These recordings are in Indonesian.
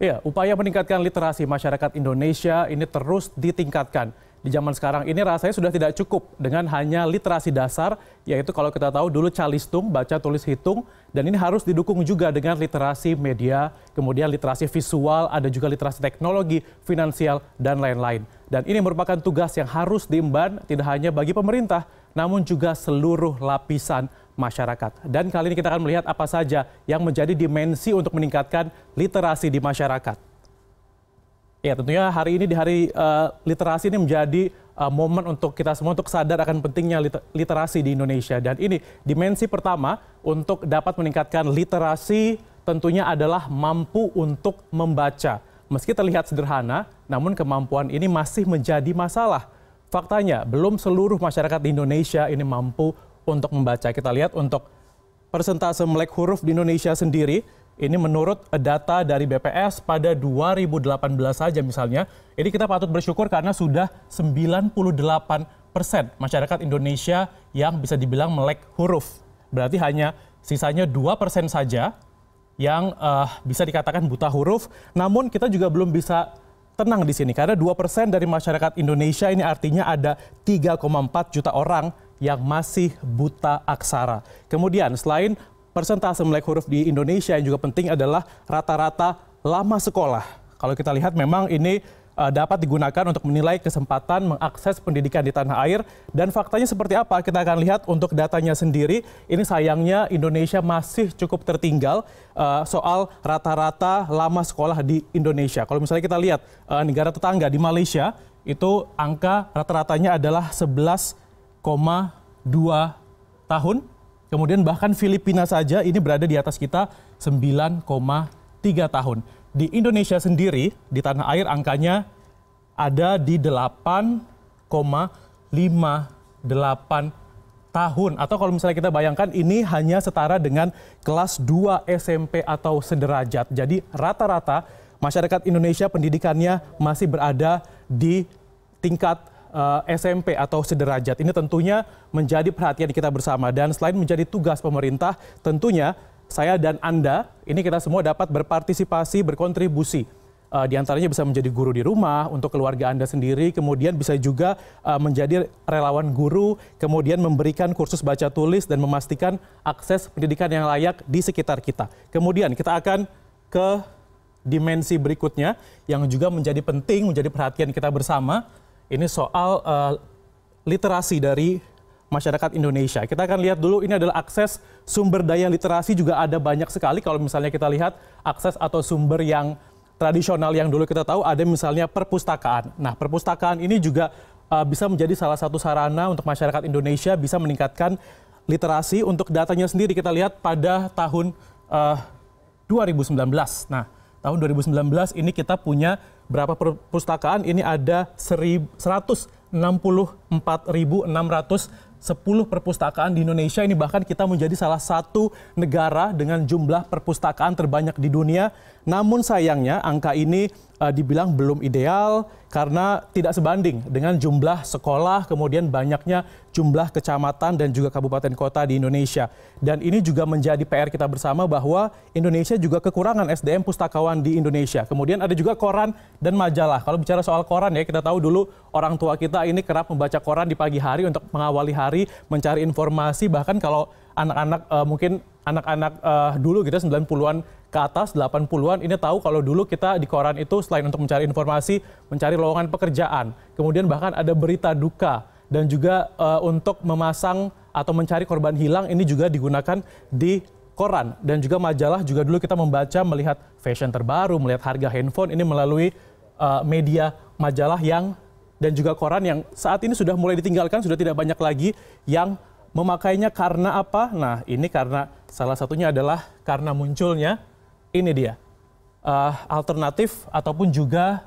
Ya, upaya meningkatkan literasi masyarakat Indonesia ini terus ditingkatkan. Di zaman sekarang ini rasanya sudah tidak cukup dengan hanya literasi dasar, yaitu kalau kita tahu dulu calistung, baca, tulis, hitung, dan ini harus didukung juga dengan literasi media, kemudian literasi visual, ada juga literasi teknologi, finansial, dan lain-lain. Dan ini merupakan tugas yang harus diemban tidak hanya bagi pemerintah, namun juga seluruh lapisan masyarakat. Dan kali ini kita akan melihat apa saja yang menjadi dimensi untuk meningkatkan literasi di masyarakat. Ya, tentunya hari ini di hari uh, literasi ini menjadi uh, momen untuk kita semua untuk sadar akan pentingnya literasi di Indonesia. Dan ini dimensi pertama untuk dapat meningkatkan literasi tentunya adalah mampu untuk membaca. Meski terlihat sederhana, namun kemampuan ini masih menjadi masalah. Faktanya, belum seluruh masyarakat di Indonesia ini mampu untuk membaca. Kita lihat untuk persentase melek huruf di Indonesia sendiri, ini menurut data dari BPS pada 2018 saja misalnya, ini kita patut bersyukur karena sudah 98 persen masyarakat Indonesia yang bisa dibilang melek huruf. Berarti hanya sisanya 2 persen saja yang uh, bisa dikatakan buta huruf. Namun kita juga belum bisa tenang di sini karena 2% dari masyarakat Indonesia ini artinya ada 3,4 juta orang yang masih buta aksara. Kemudian selain persentase melek huruf di Indonesia yang juga penting adalah rata-rata lama sekolah. Kalau kita lihat memang ini eh, dapat digunakan untuk menilai kesempatan mengakses pendidikan di tanah air dan faktanya seperti apa kita akan lihat untuk datanya sendiri ini sayangnya Indonesia masih cukup tertinggal uh, soal rata-rata lama sekolah di Indonesia kalau misalnya kita lihat uh, negara tetangga di Malaysia itu angka rata-ratanya adalah 11 tahun. Kemudian bahkan Filipina saja ini berada di atas kita 9,3 tahun. Di Indonesia sendiri, di tanah air angkanya ada di 8,58 tahun. Atau kalau misalnya kita bayangkan ini hanya setara dengan kelas 2 SMP atau sederajat. Jadi rata-rata masyarakat Indonesia pendidikannya masih berada di tingkat Eh, SMP atau sederajat. Ini tentunya menjadi perhatian kita bersama dan selain menjadi tugas pemerintah, tentunya saya dan Anda ini kita semua dapat berpartisipasi, berkontribusi. Uh, di antaranya bisa menjadi guru di rumah untuk keluarga Anda sendiri, kemudian bisa juga uh, menjadi relawan guru, kemudian memberikan kursus baca tulis dan memastikan akses pendidikan yang layak di sekitar kita. Kemudian kita akan ke dimensi berikutnya yang juga menjadi penting, menjadi perhatian kita bersama ini soal uh, literasi dari masyarakat Indonesia. Kita akan lihat dulu ini adalah akses sumber daya literasi juga ada banyak sekali kalau misalnya kita lihat akses atau sumber yang tradisional yang dulu kita tahu ada misalnya perpustakaan. Nah, perpustakaan ini juga uh, bisa menjadi salah satu sarana untuk masyarakat Indonesia bisa meningkatkan literasi untuk datanya sendiri kita lihat pada tahun uh, eh, 2019. Nah, tahun 2019 ini kita punya berapa perpustakaan? Ini ada 164.610 perpustakaan di Indonesia. Ini bahkan kita menjadi salah satu negara dengan jumlah perpustakaan terbanyak di dunia. Namun sayangnya angka ini uh, dibilang belum ideal karena tidak sebanding dengan jumlah sekolah, kemudian banyaknya jumlah kecamatan dan juga kabupaten kota di Indonesia. Dan ini juga menjadi PR kita bersama bahwa Indonesia juga kekurangan SDM pustakawan di Indonesia. Kemudian ada juga koran dan majalah. Kalau bicara soal koran ya, kita tahu dulu orang tua kita ini kerap membaca koran di pagi hari untuk mengawali hari, mencari informasi, bahkan kalau anak-anak uh, mungkin anak-anak uh, dulu gitu 90-an ke atas 80-an ini tahu kalau dulu kita di koran itu selain untuk mencari informasi, mencari lowongan pekerjaan, kemudian bahkan ada berita duka dan juga uh, untuk memasang atau mencari korban hilang ini juga digunakan di koran dan juga majalah juga dulu kita membaca melihat fashion terbaru, melihat harga handphone ini melalui uh, media majalah yang dan juga koran yang saat ini sudah mulai ditinggalkan, sudah tidak banyak lagi yang memakainya karena apa? Nah, ini karena Salah satunya adalah karena munculnya ini dia uh, alternatif ataupun juga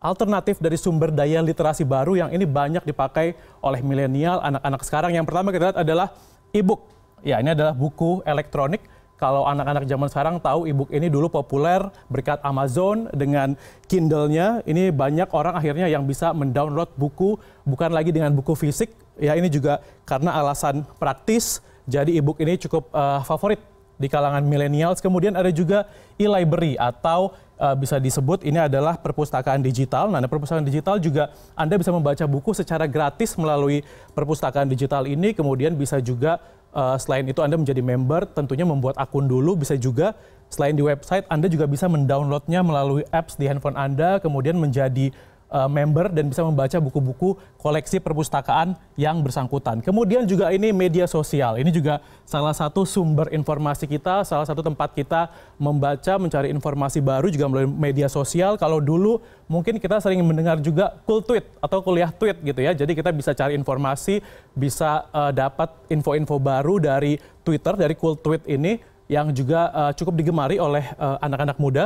alternatif dari sumber daya literasi baru yang ini banyak dipakai oleh milenial anak-anak sekarang. Yang pertama kita lihat adalah e-book. Ya, ini adalah buku elektronik. Kalau anak-anak zaman sekarang tahu e-book ini dulu populer berkat Amazon dengan Kindle-nya. Ini banyak orang akhirnya yang bisa mendownload buku bukan lagi dengan buku fisik. Ya, ini juga karena alasan praktis jadi e-book ini cukup uh, favorit di kalangan milenials. Kemudian ada juga e-library atau uh, bisa disebut ini adalah perpustakaan digital. Nah, perpustakaan digital juga Anda bisa membaca buku secara gratis melalui perpustakaan digital ini. Kemudian bisa juga uh, selain itu Anda menjadi member, tentunya membuat akun dulu. Bisa juga selain di website, Anda juga bisa mendownloadnya melalui apps di handphone Anda. Kemudian menjadi uh, member dan bisa membaca buku-buku koleksi perpustakaan yang bersangkutan. Kemudian juga ini media sosial. Ini juga salah satu sumber informasi kita, salah satu tempat kita membaca, mencari informasi baru juga melalui media sosial. Kalau dulu mungkin kita sering mendengar juga cool tweet atau kuliah tweet gitu ya. Jadi kita bisa cari informasi, bisa uh, dapat info-info baru dari Twitter, dari cool tweet ini yang juga uh, cukup digemari oleh anak-anak uh, muda.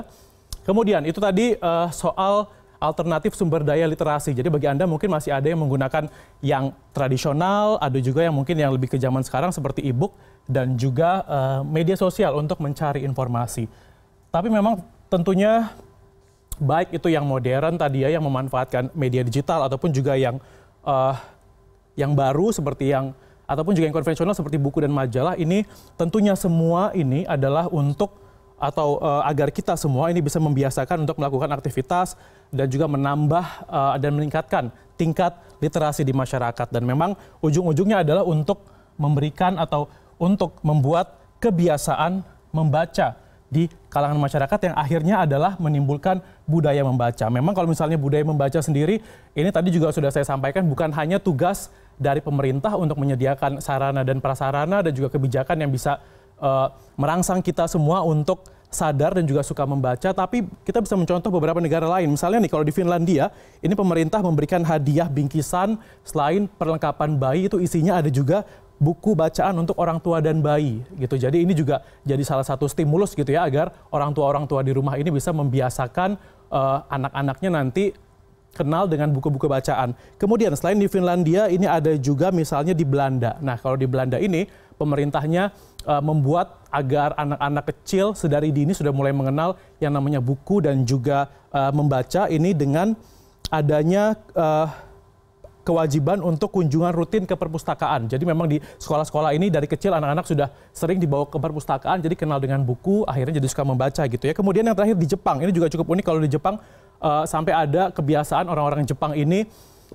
Kemudian itu tadi uh, soal alternatif sumber daya literasi. Jadi bagi Anda mungkin masih ada yang menggunakan yang tradisional, ada juga yang mungkin yang lebih ke zaman sekarang seperti e-book dan juga uh, media sosial untuk mencari informasi. Tapi memang tentunya baik itu yang modern tadi ya yang memanfaatkan media digital ataupun juga yang uh, yang baru seperti yang ataupun juga yang konvensional seperti buku dan majalah ini tentunya semua ini adalah untuk atau uh, agar kita semua ini bisa membiasakan untuk melakukan aktivitas dan juga menambah uh, dan meningkatkan tingkat literasi di masyarakat dan memang ujung-ujungnya adalah untuk memberikan atau untuk membuat kebiasaan membaca di kalangan masyarakat yang akhirnya adalah menimbulkan budaya membaca. Memang kalau misalnya budaya membaca sendiri ini tadi juga sudah saya sampaikan bukan hanya tugas dari pemerintah untuk menyediakan sarana dan prasarana dan juga kebijakan yang bisa uh, merangsang kita semua untuk sadar dan juga suka membaca, tapi kita bisa mencontoh beberapa negara lain. Misalnya nih, kalau di Finlandia, ini pemerintah memberikan hadiah bingkisan selain perlengkapan bayi itu isinya ada juga buku bacaan untuk orang tua dan bayi gitu. Jadi ini juga jadi salah satu stimulus gitu ya agar orang tua-orang tua di rumah ini bisa membiasakan uh, anak-anaknya nanti kenal dengan buku-buku bacaan. Kemudian selain di Finlandia ini ada juga misalnya di Belanda. Nah, kalau di Belanda ini pemerintahnya uh, membuat agar anak-anak kecil sedari dini sudah mulai mengenal yang namanya buku dan juga uh, membaca ini dengan adanya uh, kewajiban untuk kunjungan rutin ke perpustakaan. Jadi memang di sekolah-sekolah ini dari kecil anak-anak sudah sering dibawa ke perpustakaan, jadi kenal dengan buku, akhirnya jadi suka membaca gitu ya. Kemudian yang terakhir di Jepang, ini juga cukup unik kalau di Jepang uh, sampai ada kebiasaan orang-orang Jepang ini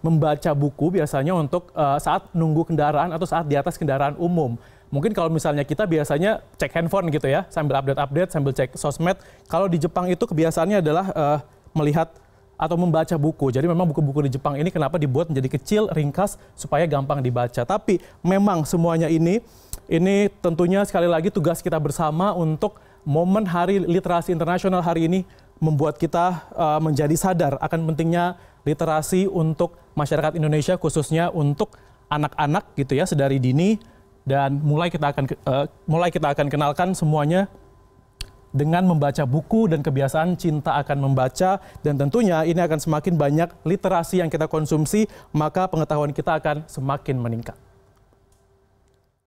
membaca buku biasanya untuk uh, saat nunggu kendaraan atau saat di atas kendaraan umum. Mungkin kalau misalnya kita biasanya cek handphone gitu ya, sambil update-update, sambil cek sosmed. Kalau di Jepang itu kebiasaannya adalah uh, melihat atau membaca buku. Jadi memang buku-buku di Jepang ini kenapa dibuat menjadi kecil, ringkas, supaya gampang dibaca. Tapi memang semuanya ini, ini tentunya sekali lagi tugas kita bersama untuk momen Hari Literasi Internasional hari ini membuat kita uh, menjadi sadar akan pentingnya literasi untuk masyarakat Indonesia khususnya untuk anak-anak gitu ya sedari dini dan mulai kita akan uh, mulai kita akan kenalkan semuanya dengan membaca buku dan kebiasaan cinta akan membaca dan tentunya ini akan semakin banyak literasi yang kita konsumsi maka pengetahuan kita akan semakin meningkat.